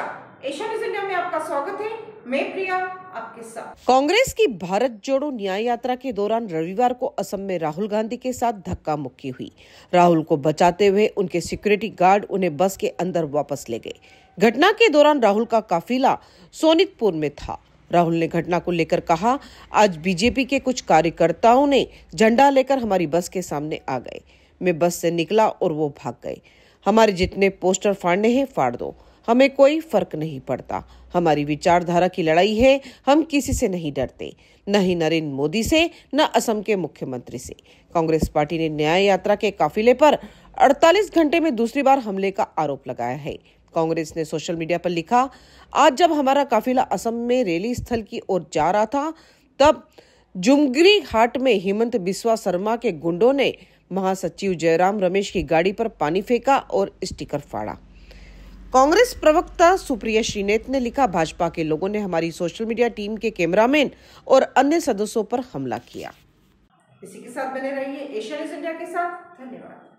नमस्कार में आपका स्वागत है मैं प्रिया आपके साथ कांग्रेस की भारत जोड़ो न्याय यात्रा के दौरान रविवार को असम में राहुल गांधी के साथ धक्का मुक्की हुई राहुल को बचाते हुए उनके सिक्योरिटी गार्ड उन्हें बस के अंदर वापस ले गए घटना के दौरान राहुल का काफिला सोनितपुर में था राहुल ने घटना को लेकर कहा आज बीजेपी के कुछ कार्यकर्ताओं ने झंडा लेकर हमारी बस के सामने आ गए मैं बस से निकला और वो भाग गए हमारे जितने पोस्टर फाड़ने हैं फाड़ दो हमें कोई फर्क नहीं पड़ता हमारी विचारधारा की लड़ाई है हम किसी से नहीं डरते न ही नरेंद्र मोदी से न असम के मुख्यमंत्री से कांग्रेस पार्टी ने न्याय यात्रा के काफिले पर 48 घंटे में दूसरी बार हमले का आरोप लगाया है कांग्रेस ने सोशल मीडिया पर लिखा आज जब हमारा काफिला असम में रैली स्थल की ओर जा रहा था तब जुमगिरी हाट में हेमंत बिस्वा शर्मा के गुंडों ने महासचिव जयराम रमेश की गाड़ी पर पानी फेंका और स्टिकर फाड़ा कांग्रेस प्रवक्ता सुप्रिया श्रीनेत ने लिखा भाजपा के लोगों ने हमारी सोशल मीडिया टीम के कैमरामैन और अन्य सदस्यों पर हमला किया इसी के साथ बने रहिए एशिया न्यूज इंडिया के साथ धन्यवाद